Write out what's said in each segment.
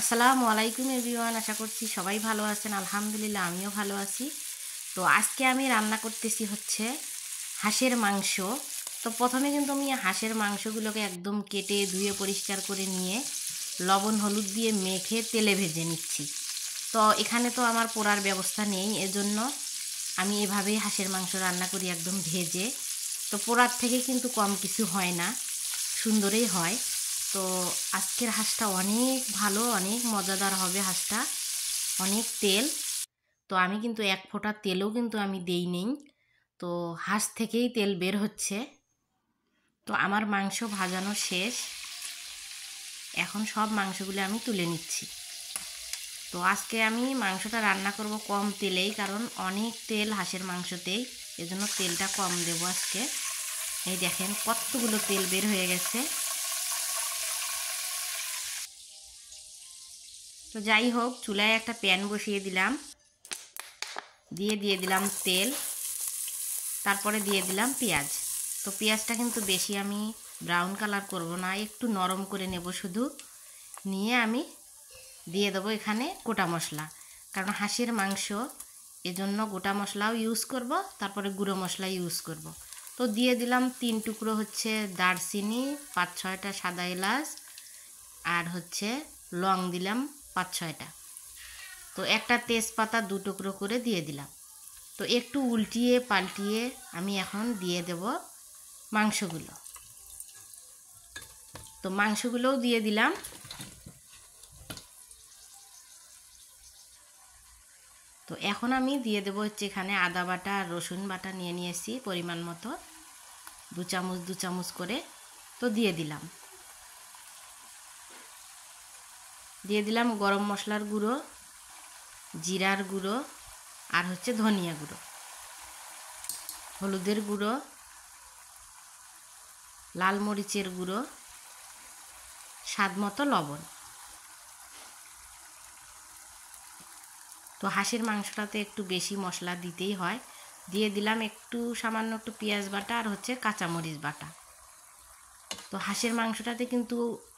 আসসালামু আলাইকুম এভিওয়ান আশা করছি সবাই ভালো আছেন আলহামদুলিল্লাহ আমিও ভালো আছি তো আজকে আমি রান্না করতেছি হচ্ছে হাঁসের মাংস তো প্রথমে কিন্তু আমি হাঁসের মাংসগুলোকে একদম কেটে ধুয়ে পরিষ্কার করে নিয়ে লবণ হলুদ দিয়ে মেখে তেলে ভেজে নিচ্ছি তো এখানে তো আমার পোড়ার ব্যবস্থা নেই এজন্য আমি এভাবেই হাঁসের মাংস রান্না করি একদম ভেজে তো পোড়ার থেকে কিন্তু কম কিছু হয় না সুন্দরেই হয় তো আজকের হাঁসটা অনেক ভালো অনেক মজাদার হবে হাঁসটা অনেক তেল তো আমি কিন্তু এক ফোঁটা তেলও কিন্তু আমি দেই নেই তো হাঁস থেকেই তেল বের হচ্ছে তো আমার মাংস ভাজানো শেষ এখন সব মাংসগুলো আমি তুলে নিচ্ছি তো আজকে আমি মাংসটা রান্না করব কম তেলেই কারণ অনেক তেল হাঁসের মাংসতেই এজন্য তেলটা কম দেবো আজকে এই দেখেন কতগুলো তেল বের হয়ে গেছে তো যাই হোক চুলায় একটা প্যান বসিয়ে দিলাম দিয়ে দিয়ে দিলাম তেল তারপরে দিয়ে দিলাম পেঁয়াজ তো পেঁয়াজটা কিন্তু বেশি আমি ব্রাউন কালার করব না একটু নরম করে নেব শুধু নিয়ে আমি দিয়ে দেবো এখানে গোটা মশলা কারণ হাঁসের মাংস এজন্য গোটা মশলাও ইউজ করব তারপরে গুঁড়ো মশলা ইউজ করব। তো দিয়ে দিলাম তিন টুকরো হচ্ছে দারচিনি পাঁচ ছয়টা সাদা এলাচ আর হচ্ছে লং দিলাম পাঁচ ছয়টা তো একটা তেজপাতা দু টুকরো করে দিয়ে দিলাম তো একটু উল্টিয়ে পাল্টিয়ে আমি এখন দিয়ে দেব মাংসগুলো তো মাংসগুলোও দিয়ে দিলাম তো এখন আমি দিয়ে দেবো হচ্ছে এখানে আদা বাটা আর রসুন বাটা নিয়ে নিয়েছি পরিমাণ মতো দু চামচ দু চামচ করে তো দিয়ে দিলাম দিয়ে দিলাম গরম মশলার গুঁড়ো জিরার গুঁড়ো আর হচ্ছে ধনিয়া গুঁড়ো হলুদের গুঁড়ো লাল মরিচের গুঁড়ো স্বাদ মতো লবণ তো হাঁসের মাংসটাতে একটু বেশি মশলা দিতেই হয় দিয়ে দিলাম একটু সামান্য একটু পেঁয়াজ বাটা আর হচ্ছে কাঁচামরিচ বাটা তো হাঁসের মাংসটাতে কিন্তু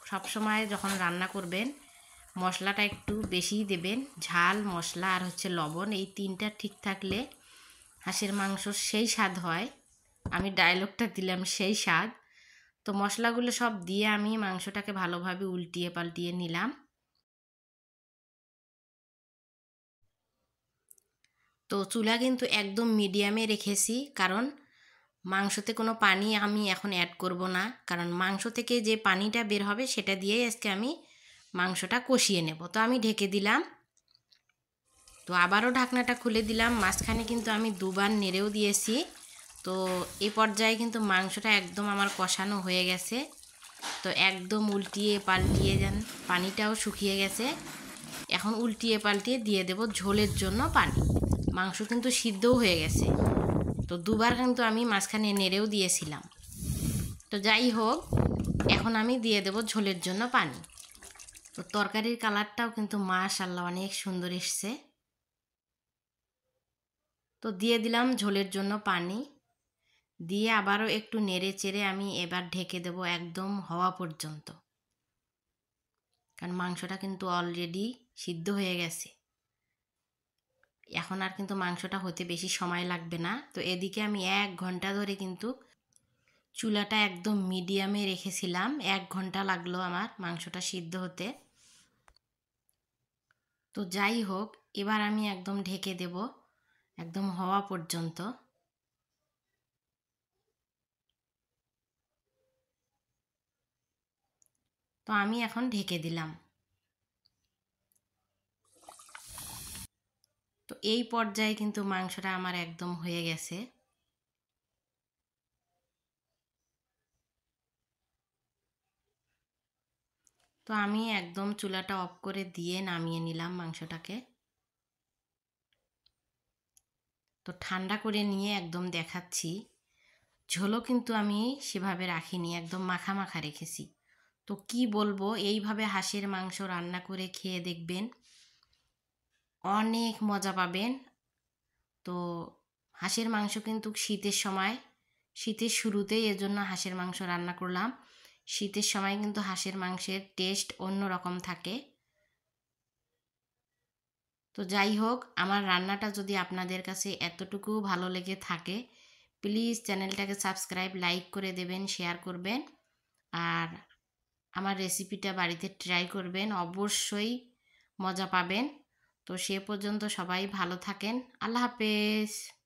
সবসময় যখন রান্না করবেন মশলাটা একটু বেশিই দেবেন ঝাল মশলা আর হচ্ছে লবণ এই তিনটা ঠিক থাকলে হাঁসের মাংস সেই স্বাদ হয় আমি ডায়লগটা দিলাম সেই স্বাদ তো মশলাগুলো সব দিয়ে আমি মাংসটাকে ভালোভাবে উল্টিয়ে পাল্টিয়ে নিলাম তো চুলা কিন্তু একদম মিডিয়ামে রেখেছি কারণ মাংসতে কোনো পানি আমি এখন অ্যাড করব না কারণ মাংস থেকে যে পানিটা বের হবে সেটা দিয়েই আজকে আমি মাংসটা কষিয়ে নেব তো আমি ঢেকে দিলাম তো আবারও ঢাকনাটা খুলে দিলাম মাঝখানে কিন্তু আমি দুবার নেড়েও দিয়েছি তো এই পর্যায়ে কিন্তু মাংসটা একদম আমার কষানো হয়ে গেছে তো একদম উল্টিয়ে পাল্টিয়ে যান পানিটাও শুকিয়ে গেছে এখন উল্টিয়ে পাল্টিয়ে দিয়ে দেব ঝোলের জন্য পানি মাংস কিন্তু সিদ্ধও হয়ে গেছে তো দুবার কিন্তু আমি মাঝখানে নেড়েও দিয়েছিলাম তো যাই হোক এখন আমি দিয়ে দেব ঝোলের জন্য পানি তো তরকারির কালারটাও কিন্তু মাশাল্লাহ অনেক সুন্দর এসছে তো দিয়ে দিলাম ঝোলের জন্য পানি দিয়ে আবারও একটু নেড়ে চেড়ে আমি এবার ঢেকে দেব একদম হওয়া পর্যন্ত কারণ মাংসটা কিন্তু অলরেডি সিদ্ধ হয়ে গেছে এখন আর কিন্তু মাংসটা হতে বেশি সময় লাগবে না তো এদিকে আমি এক ঘন্টা ধরে কিন্তু চুলাটা একদম মিডিয়ামে রেখেছিলাম এক ঘন্টা লাগলো আমার মাংসটা সিদ্ধ হতে তো যাই হোক এবার আমি একদম ঢেকে দেব একদম হওয়া পর্যন্ত তো আমি এখন ঢেকে দিলাম তো এই পর্যায়ে কিন্তু মাংসটা আমার একদম হয়ে গেছে তো আমি একদম চুলাটা অফ করে দিয়ে নামিয়ে নিলাম মাংসটাকে তো ঠান্ডা করে নিয়ে একদম দেখাচ্ছি ঝোলও কিন্তু আমি সেভাবে রাখিনি একদম মাখা মাখা রেখেছি তো কি বলবো এইভাবে হাঁসের মাংস রান্না করে খেয়ে দেখবেন অনেক মজা পাবেন তো হাঁসের মাংস কিন্তু শীতের সময় শীতের শুরুতেই এজন্য হাঁসের মাংস রান্না করলাম শীতের সময় কিন্তু হাঁসের মাংসের টেস্ট অন্য রকম থাকে তো যাই হোক আমার রান্নাটা যদি আপনাদের কাছে এতটুকু ভালো লেগে থাকে প্লিজ চ্যানেলটাকে সাবস্ক্রাইব লাইক করে দেবেন শেয়ার করবেন আর আমার রেসিপিটা বাড়িতে ট্রাই করবেন অবশ্যই মজা পাবেন তো সে পর্যন্ত সবাই ভালো থাকেন আল্লাহ হাফেজ